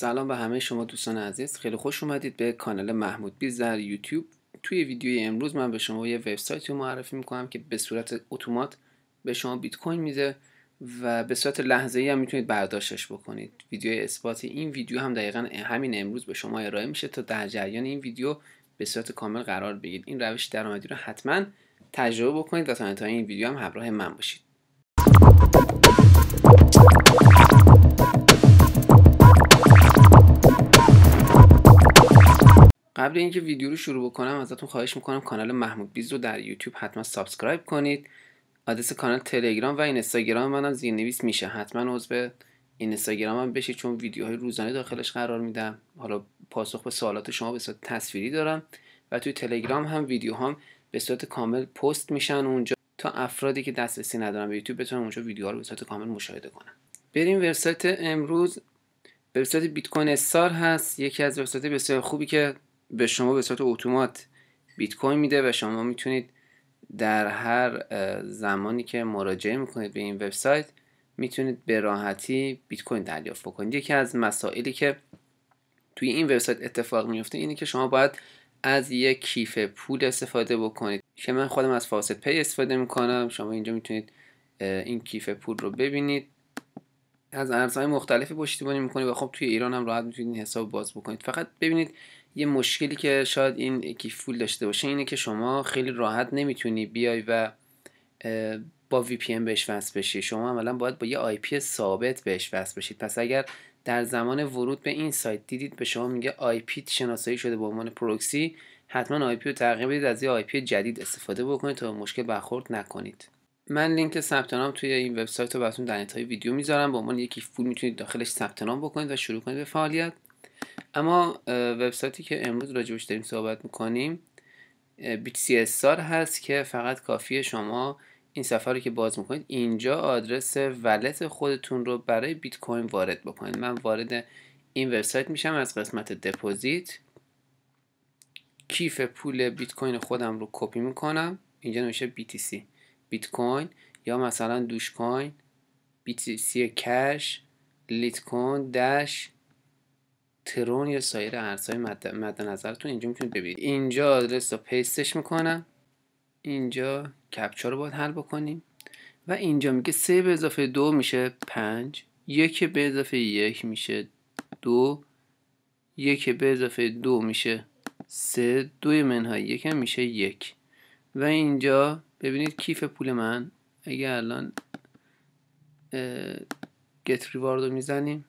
سلام به همه شما دوستان عزیز خیلی خوش اومدید به کانال محمود بیز در یوتیوب توی ویدیو امروز من به شما یه وبسایت رو معرفی میکنم که به صورت اتومات به شما بیت کوین میده و به صورت لحظه ای هم میتونید برداشتش بکنید ویدیو اثبات این ویدیو هم دقیقا همین امروز به شما ارائه میشه تا در جریان این ویدیو به صورت کامل قرار بگیرید این روش درآمدی رو حتما تجربه بکنید و تا این ویدیو هم همراه من باشید قبل اینکه ویدیو رو شروع بکنم ازتون خواهش میکنم کانال محمود بیز رو در یوتیوب حتما سابسکرایب کنید آدرس کانال تلگرام و اینستاگرام منم نویس میشه حتما عضو اینستاگرام هم بشید چون ویدیوهای روزانه داخلش قرار میدم حالا پاسخ به سوالات شما به صورت تصویری دارم و توی تلگرام هم ویدیوهام به صورت کامل پست میشن اونجا تا افرادی که دسترسی ندارن به یوتیوب بتونن اونجا ویدیوها رو به صورت کامل مشاهده کنن بریم وبسایت امروز وبسایت بیت کوین استار هست یکی از وبسایت بسیار خوبی که به شما به صورت اتومات بیت کوین میده و شما میتونید در هر زمانی که مراجعه میکنید به این وبسایت میتونید به راحتی بیت کوین دریافت بکنید یکی از مسائلی که توی این وبسایت اتفاق میفته اینه که شما باید از یک کیف پول استفاده بکنید که من خودم از فاست پی استفاده میکنم شما اینجا میتونید این کیف پول رو ببینید از ارزهای مختلفی پشتیبانی میکنید و خب توی ایران هم راحت میتونید حساب باز بکنید فقط ببینید یه مشکلی که شاید این کیفول داشته باشه اینه که شما خیلی راحت نمیتونی بیای و با وی پی بهش وصل بشی شما عملا باید با یه آی پی ثابت بهش وصل بشید پس اگر در زمان ورود به این سایت دیدید به شما میگه آی پی شناسایی شده به عنوان پروکسی حتما آی پی رو تغییر بدید از یه آی پی جدید استفاده بکنید تا مشکل برخورد نکنید من لینک ثبت نام توی این وبسایت رو براتون در انتهای ویدیو میذارم به عنوان یکی فول میتونید داخلش ثبت نام بکنید و شروع کنید به فعالیت اما وبسایتی که امروز راجبش داریم صحبت میکنیم سار هست که فقط کافیه شما این سفر رو که باز میکنید اینجا آدرس ولت خودتون رو برای بیت کوین وارد بکنید من وارد این وبسایت میشم از قسمت دپوزیت کیف پول بیت کوین خودم رو کپی میکنم اینجا نوشته BTC بیت کوین یا مثلا دوش کوین BTC کش لیت کوین ترون یا سایر ارزهای مد نظرتون اینجا میتونید ببینید اینجا آدرس رو پیستش میکنم اینجا کپچا رو باید حل بکنیم و اینجا میگه سه به اضافه دو میشه پنج یک به اضافه یک میشه دو یک به اضافه دو میشه سه دوی منهای یک هم میشه یک و اینجا ببینید کیف پول من اگه الان گت ریوارد رو میزنیم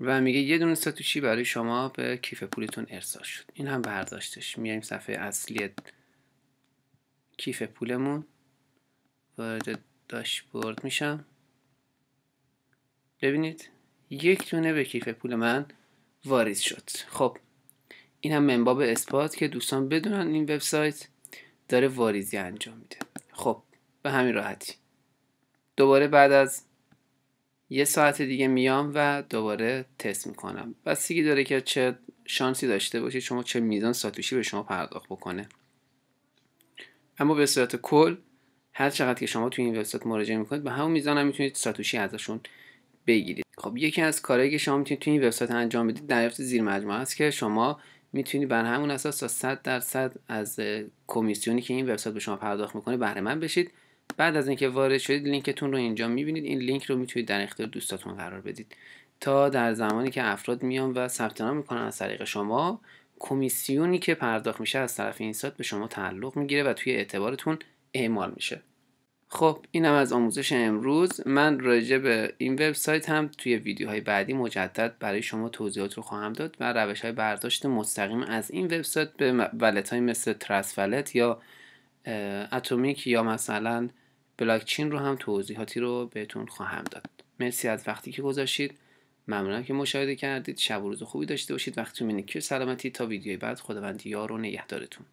و میگه یه دونه ساتوشی برای شما به کیف پولتون ارسال شد این هم برداشتش میایم صفحه اصلی کیف پولمون وارد داشبورد میشم ببینید یک دونه به کیف پول من واریز شد خب این هم منباب اثبات که دوستان بدونن این وبسایت داره واریزی انجام میده خب به همین راحتی دوباره بعد از یه ساعت دیگه میام و دوباره تست میکنم بستگی داره که چه شانسی داشته باشید شما چه میزان ساتوشی به شما پرداخت بکنه اما به صورت کل هر چقدر که شما توی این وبسایت مراجعه میکنید به همون میزان هم میتونید ساتوشی ازشون بگیرید خب یکی از کارهایی که شما میتونید توی این وبسایت انجام بدید دریافت زیر مجموعه است که شما میتونید بر همون اساس تا 100 درصد از کمیسیونی که این وبسایت به شما پرداخت میکنه بهره من بشید بعد از اینکه وارد شدید لینکتون رو اینجا میبینید این لینک رو میتونید در اختیار دوستاتون قرار بدید تا در زمانی که افراد میان و ثبت نام میکنن از طریق شما کمیسیونی که پرداخت میشه از طرف این سایت به شما تعلق میگیره و توی اعتبارتون اعمال میشه خب اینم از آموزش امروز من راجع به این وبسایت هم توی ویدیوهای بعدی مجدد برای شما توضیحات رو خواهم داد و روش های برداشت مستقیم از این وبسایت به ولت های مثل تراسفلت یا اتمیک یا مثلا بلاکچین رو هم توضیحاتی رو بهتون خواهم داد مرسی از وقتی که گذاشتید ممنونم که مشاهده کردید شب و روز خوبی داشته باشید وقتتون که سلامتی تا ویدیوی بعد خداوند یار و نگهدارتون